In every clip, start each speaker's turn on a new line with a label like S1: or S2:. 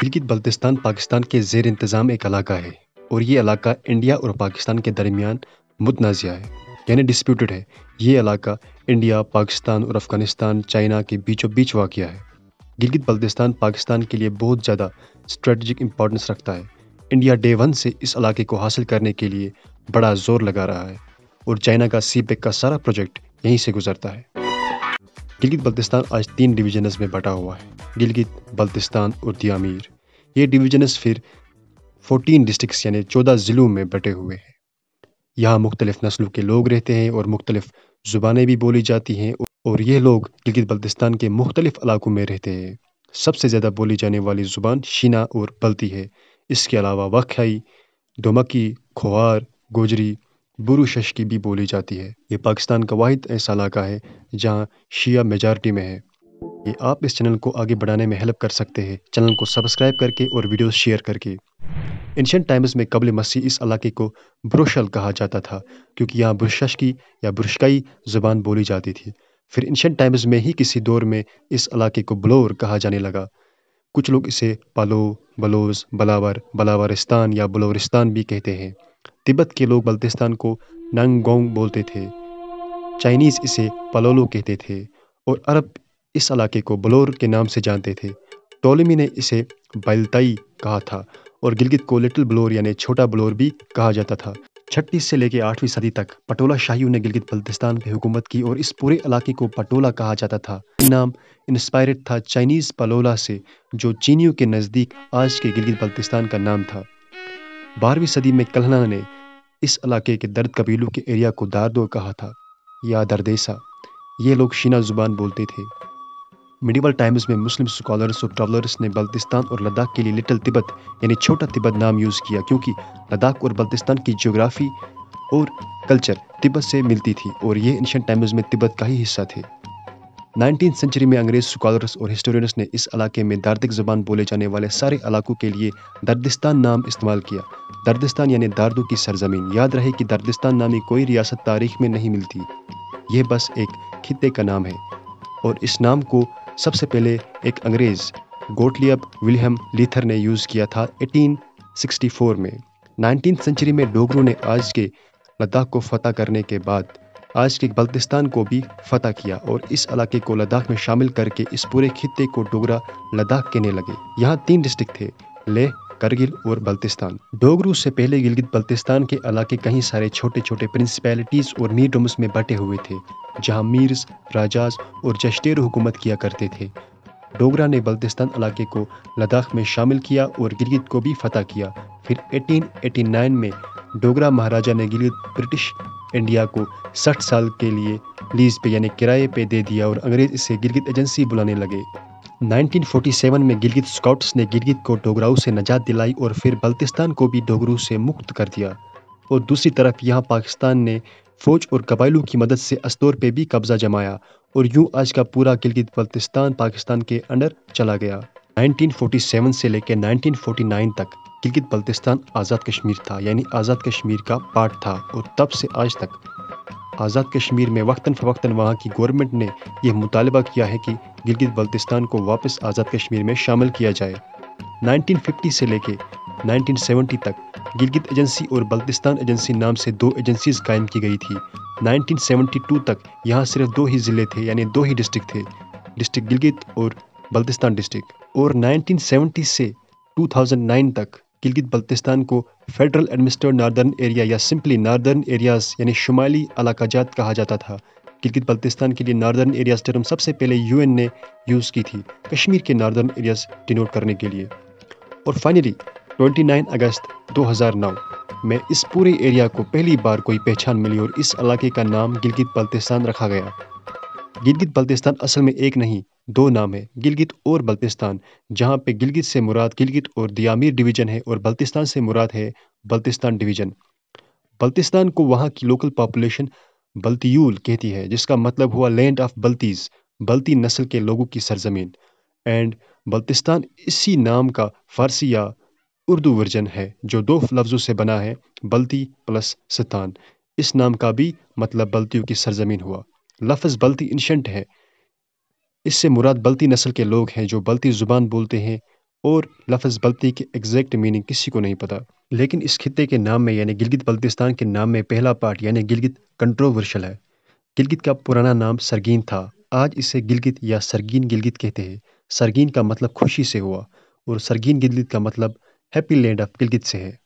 S1: गिलगित बल्तिस्तान पाकिस्तान के जेर इंतज़ाम एक इलाका है और ये इलाका इंडिया और पाकिस्तान के दरमियान मुतनाज़ है यानी डिस्प्यूटेड है ये इलाका इंडिया पाकिस्तान और अफ़गानिस्तान चाइना के बीचों बीच वाक़ है गिलगित बल्तिस्तान पाकिस्तान के लिए बहुत ज़्यादा स्ट्रेटजिक इंपॉर्टेंस रखता है इंडिया डे वन से इस इलाके को हासिल करने के लिए बड़ा जोर लगा रहा है और चाइना का सी e का सारा प्रोजेक्ट यहीं से गुजरता है गिलगित बल्तिस्तान आज तीन डिवीजनस में बटा हुआ है गिलगित बल्तिस्तान और दियामीर ये डिवीजनस फिर 14 डिस्ट्रिक्स यानी 14 ज़िलों में बटे हुए हैं यहाँ मुख्तलिफ़ नस्लों के लोग रहते हैं और मुख्तलिफ़ ज़ुबानें भी बोली जाती हैं और ये लोग गिलगित बल्तिस्तान के मुख्तलिफ़ इलाकों में रहते हैं सबसे ज़्यादा बोली जाने वाली ज़ुबान शीना और बल्ती है इसके अलावा वाख्याई दोमकी खुआर गोजरी बुरुशश की भी बोली जाती है ये पाकिस्तान का वाद ऐसा इलाका है जहाँ शिया मेजॉरिटी में है ये आप इस चैनल को आगे बढ़ाने में हेल्प कर सकते हैं चैनल को सब्सक्राइब करके और वीडियो शेयर करके एंशंट टाइम्स में कबल मसीह इस इलाके को ब्रुशल कहा जाता था क्योंकि यहाँ ब्रुशश की या ब्रुशकाई ज़ुबान बोली जाती थी फिर एंशंट टाइम्स में ही किसी दौर में इस इलाके को बलोर कहा जाने लगा कुछ लोग इसे पालो बलोज बलावर बलावरिस्तान या बलोरिस्तान भी कहते हैं तिब्बत के लोग बल्तिस्तान को नंगोंग बोलते थे चाइनीज़ इसे पलोलो कहते थे और अरब इस इलाके को बलोर के नाम से जानते थे टोलमी ने इसे बैलताई कहा था और गिलगित को लिटिल बलोर यानी छोटा बलोर भी कहा जाता था छठी से लेकर आठवीं सदी तक पटोला शाहियों ने गिलगित बल्तिस्तान पर हुकूमत की और इस पूरे इलाके को पटोला कहा जाता था नाम इंस्पायर्ड था चाइनीज़ पलोला से जो चीनियों के नज़दीक आज के गिलगित बल्तिस्तान का नाम था बारहवीं सदी में कल्हना ने इस इलाके के दर्द कबीलों के एरिया को दारदो कहा था या दर्देसा ये लोग शीना ज़ुबान बोलते थे मिडिवल टाइम्स में मुस्लिम स्कॉलर्स और ट्रेवलर्स ने बल्तिस्तान और लद्दाख के लिए लिटिल तिब्बत यानी छोटा तिब्बत नाम यूज़ किया क्योंकि लद्दाख और बल्तिस्तान की जोग्राफ़ी और कल्चर तिब्बत से मिलती थी और ये एंशंट टाइम्स में तिब्बत का ही हिस्सा थे नाइनटीन सेंचुरी में अंग्रेज स्कॉलर्स और हिस्टोरियंस ने इस इलाके में दार्दिक ज़बान बोले जाने वाले सारे इलाकों के लिए दर्दिस्तान नाम इस्तेमाल किया दर्दिस्तान यानी दार्दू की सरजमीन याद रहे कि दर्दिस्तान नामी कोई रियासत तारीख में नहीं मिलती यह बस एक खत्े का नाम है और इस नाम को सबसे पहले एक अंग्रेज़ गोटलियब विलियम लीथर ने यूज़ किया था 1864 में नाइनटीन सेंचुरी में डोगरों ने आज के लद्दाख को फतह करने के बाद आज के बल्तिस्तान को भी फतह किया और इस इलाके को लद्दाख में शामिल करके इस पूरे खिते को डोगरा लद्दाख कहने लगे यहाँ तीन डिस्ट्रिक्ट थे लेह करगिल और बल्तिस्तान डोगरू से पहले गिलगित बल्तिस्तान के इलाके कई सारे छोटे छोटे प्रिंसिपैलिटीज और मीडम्स में बटे हुए थे जहाँ मीर्स राजाज और जश्टेर हुकूमत किया करते थे डोगरा ने बल्तिस्तान इलाके को लद्दाख में शामिल किया और गिलगित को भी फतह किया फिर 1889 में डोगरा महाराजा ने गिली ब्रिटिश इंडिया को 60 साल के लिए लीज पे यानी किराए पे दे दिया और अंग्रेज इसे गिलगित एजेंसी बुलाने लगे 1947 में गिलगित स्काउट्स ने गिलगित को डोगराओं से नजात दिलाई और फिर बल्तिस्तान को भी डोगरों से मुक्त कर दिया और दूसरी तरफ यहाँ पाकिस्तान ने फौज और कबायलों की मदद से अस्तौर पर भी कब्जा जमाया और यूं आज का पूरा गिलगित बल्तिस्तान पाकिस्तान के अंडर चला गया 1947 से लेकर 1949 तक गिलगित बल्तिस्तान आज़ाद कश्मीर था यानी आज़ाद कश्मीर का पार्ट था और तब से आज तक आज़ाद कश्मीर में वक्ता फ़वक्ता वहाँ की गवर्नमेंट ने यह मुतालबा किया है कि गिलगित बल्तिस्तान को वापस आज़ाद कश्मीर में शामिल किया जाए 1950 से लेके 1970 तक गिलगित एजेंसी और बल्तिस्तान एजेंसी नाम से दो एजेंसीज कायम की गई थी 1972 तक यहाँ सिर्फ दो ही ज़िले थे यानी दो ही डिस्ट्रिक्ट थे डिस्ट्रिक्ट गिलगित और बल्तिस्तान डिस्ट्रिक्ट और 1970 से 2009 तक गिलगित बल्तिस्तान को फेडरल एडमिनिस्ट्रेट नार्दर्न एरिया या सिंपली नार्दर्न एरियाज यानी शुमाली अलाकाजात कहा जाता था गिलगित बल्तिस्तान के लिए नार्दर्न एरियाज टर्म सबसे पहले यूएन ने यूज़ की थी कश्मीर के नार्दर्न एरियाज डिनोट करने के लिए और फाइनली 29 अगस्त 2009 में इस पूरे एरिया को पहली बार कोई पहचान मिली और इस इलाके का नाम गिलगित बल्तिस्तान रखा गया गिलगित बल्तिस्तान असल में एक नहीं दो नाम है गिलगित और बल्तिस्तान जहाँ पे गिलगित से मुराद गिलगित और दियामीर डिवीज़न है और बल्तिस्तान से मुराद है बल्तिस्तान डिवीज़न बल्तिस्तान को वहाँ की लोकल पॉपुलेशन बल्तियूल कहती है जिसका मतलब हुआ लैंड ऑफ बल्तीज़ बल्ती नस्ल के लोगों की सरजमीन एंड बल्तिस्तान इसी नाम का फारसी या उर्दू वर्जन है जो दो लफ्ज़ों से बना है बल्ती प्लस सतान इस नाम का भी मतलब बल्तियों की सरजमीन हुआ लफ्ज़ बल्ती इंशंट है इससे मुराद बल्ती नस्ल के लोग हैं जो बल्ती ज़ुबान बोलते हैं और लफ्ज़ बल्ती की एग्जैक्ट मीनिंग किसी को नहीं पता लेकिन इस खत्े के नाम में यानी गिलगित बल्तिस्तान के नाम में पहला पार्ट यानी गिलगित कंट्रोवर्शल है गिलगित का पुराना नाम सरगीन था आज इसे गिलगित या सरगीन गिलगित कहते हैं सरगीन का मतलब खुशी से हुआ और सरगीन गिलगित का मतलब हैप्पी लैंड ऑफ गिलगित से है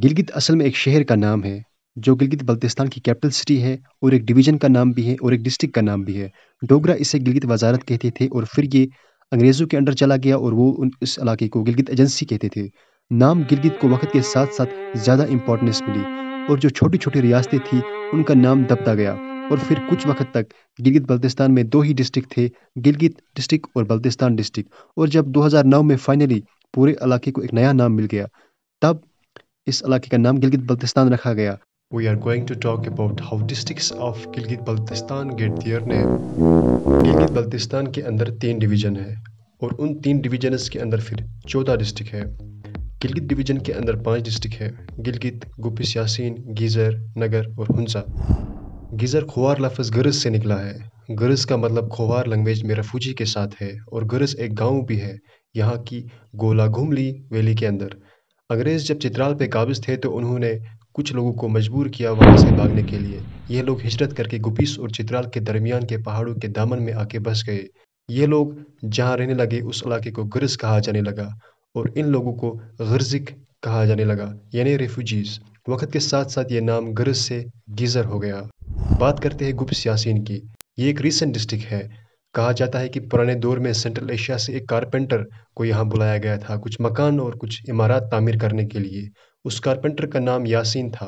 S1: गिलगित असल में एक शहर का नाम है जो गिलगित बल्तिस्तान की कैपिटल सिटी है और एक डिवीजन का नाम भी है और एक डिस्ट्रिक्ट का नाम भी है डोगरा इसे गिलगित वजारत कहते थे और फिर ये अंग्रेज़ों के अंडर चला गया और वो उन इस इलाके को गिलगित एजेंसी कहते थे नाम गिलगित को वक्त के साथ साथ ज़्यादा इंपॉर्टेंस मिली और जो छोटी छोटी रियासतें थी उनका नाम दबता गया और फिर कुछ वक्त तक गिलगित बल्तिस्तान में दो ही डिस्ट्रिक्ट थे गिलगित डिस्ट्रिक्ट और बल्तिस्तान डिस्ट्रिक्ट और जब 2009 में फाइनली पूरे इलाके को एक नया नाम मिल गया तब इस इलाके का नाम गिलगित बल्तिस्तान रखा गया we are going to talk about how districts of Gilgit baltistan get their name. gilgit baltistan के अंदर तीन डिवीज़न है और उन तीन divisions के अंदर फिर चौदह district है गिलगित डिवीज़न के अंदर पांच डिस्ट्रिक्ट है गिलगित गुपिस यासीन गीज़र नगर और हंसा गीज़र खोवार लफज गरज से निकला है गरज का मतलब खोवार लैंग्वेज में रफूजी के साथ है और गरज एक गाँव भी है यहाँ की गोला घुमली वैली के अंदर अंग्रेज़ जब चित्राल पे काबिज थे तो उन्होंने कुछ लोगों को मजबूर किया वहां से भागने के लिए ये लोग हिजरत करके गुपिस और चित्राल के दरमियान के पहाड़ों के दामन में आके बस गए ये लोग जहां रहने लगे उस इलाके को गर्ज कहा जाने लगा और इन लोगों को गर्जिक कहा जाने लगा यानी रेफ्यूजीज़ वक्त के साथ साथ ये नाम गर्ज से गीज़र हो गया बात करते हैं गुप्त यासिन की ये एक रिसेंट डिस्ट्रिक्ट है कहा जाता है कि पुराने दौर में सेंट्रल एशिया से एक कारपेंटर को यहाँ बुलाया गया था कुछ मकान और कुछ इमारत तामीर करने के लिए उस कारपेंटर का नाम यासीन था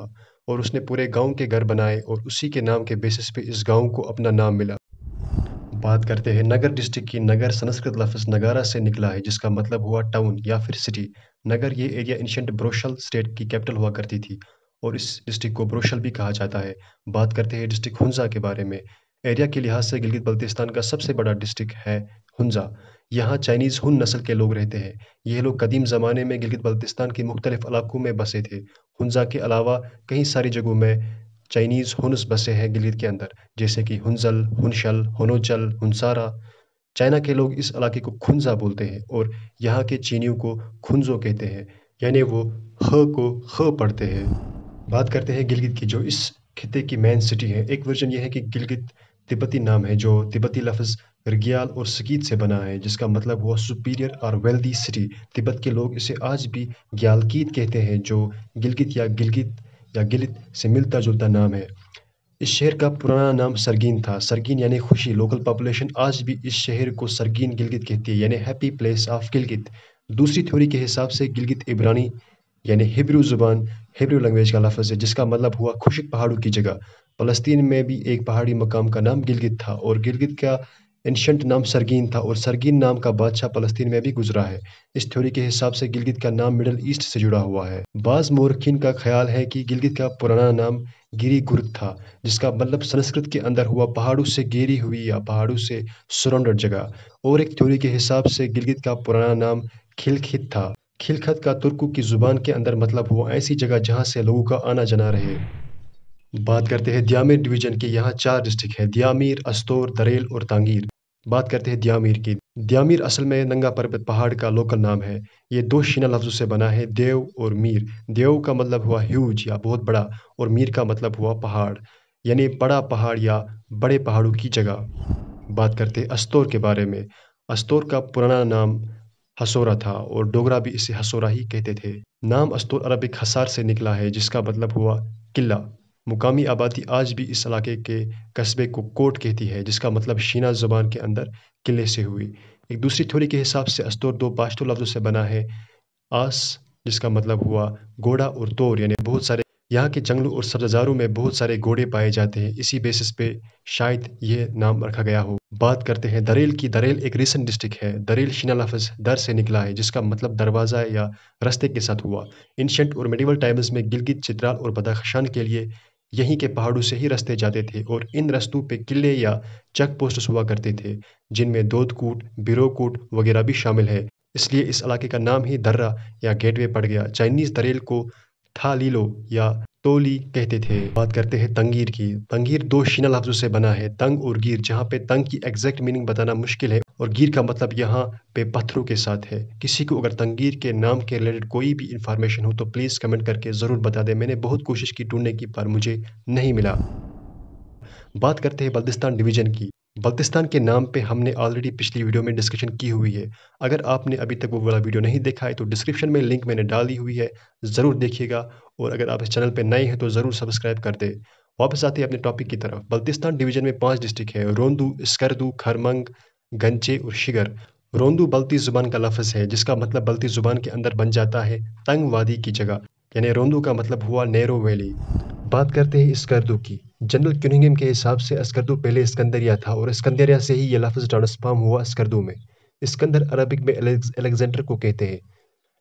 S1: और उसने पूरे गांव के घर बनाए और उसी के नाम के बेसिस पे इस गांव को अपना नाम मिला बात करते हैं नगर डिस्ट्रिक्ट की नगर संस्कृत लफ्ज़ नगारा से निकला है जिसका मतलब हुआ टाउन या फिर सिटी नगर ये एरिया एंशंट ब्रोशल स्टेट की कैपिटल हुआ करती थी और इस डिस्ट्रिक्ट को ब्रोशल भी कहा जाता है बात करते हैं डिस्ट्रिक्ट हुंजा के बारे में एरिया के लिहाज से गिलगित बल्तिस्तान का सबसे बड़ा डिस्ट्रिक्ट है हुंजा यहाँ चाइनीज़ हुन नस्ल के लोग रहते हैं ये लोग कदीम ज़माने में गिलगित बल्तिस्तान के मुख्तलिफ इलाकों में बसे थे हुंजा के अलावा कई सारी जगहों में चाइनीज़ हुनस बसे हैं गिलगित के अंदर जैसे कि हुंजल हुनशल हुनोचल हुनसारा चाइना के लोग इस इलाके को खुंजा बोलते हैं और यहाँ के चीनियों को खुंजो कहते हैं यानी वो ह को ख पढ़ते हैं बात करते हैं गिलगित की जो इस खिते की मेन सिटी है एक वर्जन यह है कि गिलगित तिब्बती नाम है जो तिब्बती लफ्ज़ रिग्याल और सकीत से बना है जिसका मतलब हुआ सुपीरियर और वेल्दी सिटी तिब्बत के लोग इसे आज भी ग्यालकीत कहते हैं जो गिलगित या गिलगित या गिलित से मिलता जुलता नाम है इस शहर का पुराना नाम सरगीन था सरगीन यानी खुशी लोकल पॉपुलेशन आज भी इस शहर को सरगीन गिलगित कहती है यानी हैप्पी प्लेस ऑफ गिलगित दूसरी थ्योरी के हिसाब से गिलगित इब्रानी यानी हिब्रू ज़ुबान हिब्रू लैंग्वेज का लफज है जिसका मतलब हुआ खुशिक पहाड़ों की जगह फ़लस्तीन में भी एक पहाड़ी मकाम का नाम गिलगित था और गिलगित का एंशंट नाम सरगीन था और सरगीन नाम का बादशाह फलस्तीन में भी गुजरा है इस थ्योरी के हिसाब से गिलगित का नाम मिडल ईस्ट से जुड़ा हुआ है बाज़ मोरखीन का ख्याल है कि गिलगित का पुराना नाम गिरी गुर था जिसका मतलब संस्कृत के अंदर हुआ पहाड़ों से गिरी हुई या पहाड़ों से सुरंडर जगह और एक थ्योरी के हिसाब से गिलगित का पुराना नाम खिलखित था खिलखत का तुर्कू की ज़ुबान के अंदर मतलब हुआ ऐसी जगह जहाँ से लोगों का आना जाना रहे बात करते हैं दियामीर डिवीजन के यहाँ चार डिस्ट्रिक्ट है दियामीर अस्तोर दरेल और तांगीर बात करते हैं दियामीर की दियामीर असल में नंगा पर्वत पहाड़ का लोकल नाम है ये दो शीना लफ्ज़ों से बना है देव और मीर देव का मतलब हुआ ह्यूज या बहुत बड़ा और मीर का मतलब हुआ पहाड़ यानी बड़ा पहाड़ या बड़े पहाड़ों की जगह बात करते हैं अस्तोर के बारे में अस्तोर का पुराना नाम हसोरा था और डोगरा भी इसे हसोरा ही कहते थे नाम अस्तोर अरबिक हसार से निकला है जिसका मतलब हुआ किला मुकामी आबादी आज भी इस इलाके के कस्बे को कोट कहती है जिसका मतलब शीना ज़ुबान के अंदर किले से हुई एक दूसरी थ्योरी के हिसाब से अस्तोर दो पाश्तो लफ्ज़ों से बना है आस जिसका मतलब हुआ घोड़ा और तोर यानी बहुत सारे यहाँ के जंगलों और सब्जारों में बहुत सारे घोड़े पाए जाते हैं इसी बेसिस पे शायद ये नाम रखा गया हो बात करते हैं दरेल की दरेल एक रिसेंट डिस्ट्रिक्ट है दरेल शीना लफज दर से निकला है जिसका मतलब दरवाज़ा या रास्ते के साथ हुआ इंशेंट और मेडिवल टाइम्स में गिलगित चित्राल और बदाखशान के लिए यहीं के पहाड़ों से ही रस्ते जाते थे और इन रस्तों पे किले या चेक पोस्ट हुआ करते थे जिनमें दोधकूट बिरोकूट वगैरह भी शामिल है इसलिए इस इलाके का नाम ही दर्रा या गेटवे पड़ गया चाइनीज़ दरेल को था लीलो या तोली कहते थे बात करते हैं तंगीर की तंगीर दो शीना लफ्जों से बना है तंग और गिर जहाँ पे तंग की एग्जैक्ट मीनिंग बताना मुश्किल है और गिर का मतलब यहाँ पे पत्थरों के साथ है किसी को अगर तंगीर के नाम के रिलेटेड कोई भी इन्फॉर्मेशन हो तो प्लीज़ कमेंट करके ज़रूर बता दें मैंने बहुत कोशिश की ढूंढने की पर मुझे नहीं मिला बात करते हैं बल्दिस्तान डिवीज़न की बल्तिस्तान के नाम पे हमने ऑलरेडी पिछली वीडियो में डिस्कशन की हुई है अगर आपने अभी तक वो वाला वीडियो नहीं देखा है तो डिस्क्रिप्शन में लिंक मैंने डाली हुई है ज़रूर देखिएगा और अगर आप इस चैनल पे नए हैं तो ज़रूर सब्सक्राइब कर दें वापस आते हैं अपने टॉपिक की तरफ बल्तिस्तान डिवीजन में पांच डिस्ट्रिक्ट है रोंदू स्कर्दू खरमंग गंचे और शिगर रोंदू बलती ज़ुबान का लफ्ज़ है जिसका मतलब बलती ज़ुबान के अंदर बन जाता है तंग वादी की जगह यानी रोंदू का मतलब हुआ नैरो वैली बात करते हैं इसकर्दू की जनरल क्यूनिंगम के हिसाब से इसकर्दू पहले स्कंदरिया था और स्कंदरिया से ही यह लफ्ज़ ट्रांसफार्म हुआ इसकर्दू में स्कंदर अरबिक में अलेक्जेंडर को कहते हैं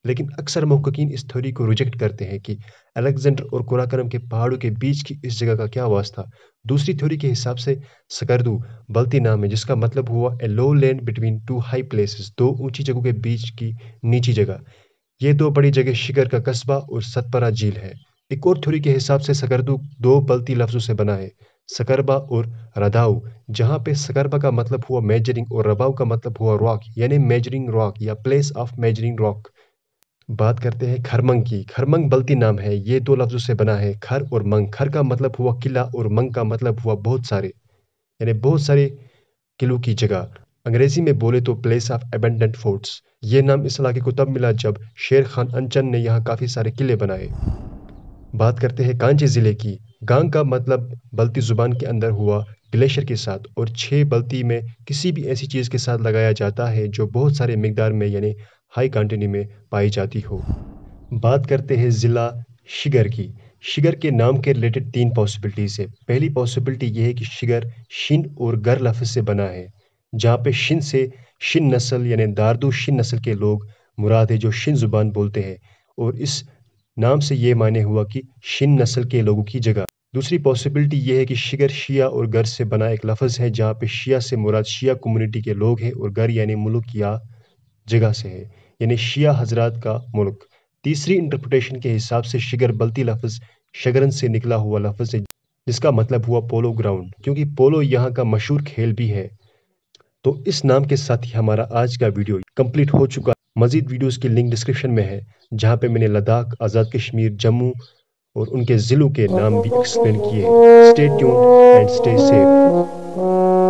S1: लेकिन अक्सर महकिन इस थ्योरी को रिजेक्ट करते हैं कि अलेक्जेंडर और कोराकरम के पहाड़ों के बीच की इस जगह का क्या वास्ता दूसरी थ्योरी के हिसाब से सकरदू बल्ती नाम है जिसका मतलब हुआ a low land between two high places दो ऊंची जगहों के बीच की नीची जगह ये दो बड़ी जगह शिकर का कस्बा और सतपरा झील है एक और थ्योरी के हिसाब से सकरदू दो बल्ती लफ्जों से बना है सकरबा और रदाऊ जहाँ पे सकरबा का मतलब हुआ मेजरिंग और रबाऊ का मतलब हुआ रॉक यानी मेजरिंग रॉक या प्लेस ऑफ मेजरिंग रॉक बात करते हैं खरमंग की खरमंग बल्ती नाम है ये दो लफ्ज़ों से बना है खर और मंग खर का मतलब हुआ किला और मंग का मतलब हुआ बहुत सारे यानी बहुत सारे किलों की जगह अंग्रेज़ी में बोले तो प्लेस ऑफ एबेंडेंट फोर्ट्स ये नाम इस इलाके को तब मिला जब शेर खान अंचन ने यहाँ काफ़ी सारे किले बनाए बात करते हैं कांची ज़िले की गांग का मतलब बल्ती ज़ुबान के अंदर हुआ ग्लेशियर के साथ और छह बल्ती में किसी भी ऐसी चीज़ के साथ लगाया जाता है जो बहुत सारे मकदार में यानी हाई कांटिनी में पाई जाती हो बात करते हैं ज़िला शिगर की शिगर के नाम के रिलेटेड तीन पॉसिबिलिटीज़ है पहली पॉसिबिलिटी यह है कि शिगर शिन और गर लफ्ज़ से बना है जहाँ पे शिन से शिन नस्ल यानी दारदू शिन नस्ल के लोग मुराद है जो शिन ज़ुबान बोलते हैं और इस नाम से ये माने हुआ कि शिन नस्ल के लोगों की जगह दूसरी पॉसिबिलिटी यह है कि शिगर शिया और गर से बना एक लफ्ज़ है जहाँ पे शिया से मुराद शिया कम्युनिटी के लोग हैं और गर यानी मुल्क या जगह से है यानी शिया हजरात का मुल्क तीसरी इंटरप्रटेशन के हिसाब से शिगर बल्ती लफज शगरन से निकला हुआ लफज है जिसका मतलब हुआ पोलो ग्राउंड क्योंकि पोलो यहाँ का मशहूर खेल भी है तो इस नाम के साथ ही हमारा आज का वीडियो कंप्लीट हो चुका मजीद वीडियोस की लिंक डिस्क्रिप्शन में है जहाँ पे मैंने लद्दाख आज़ाद कश्मीर जम्मू और उनके ज़िलों के नाम भी एक्सप्लेन किए स्टेट एंड स्टे सेफ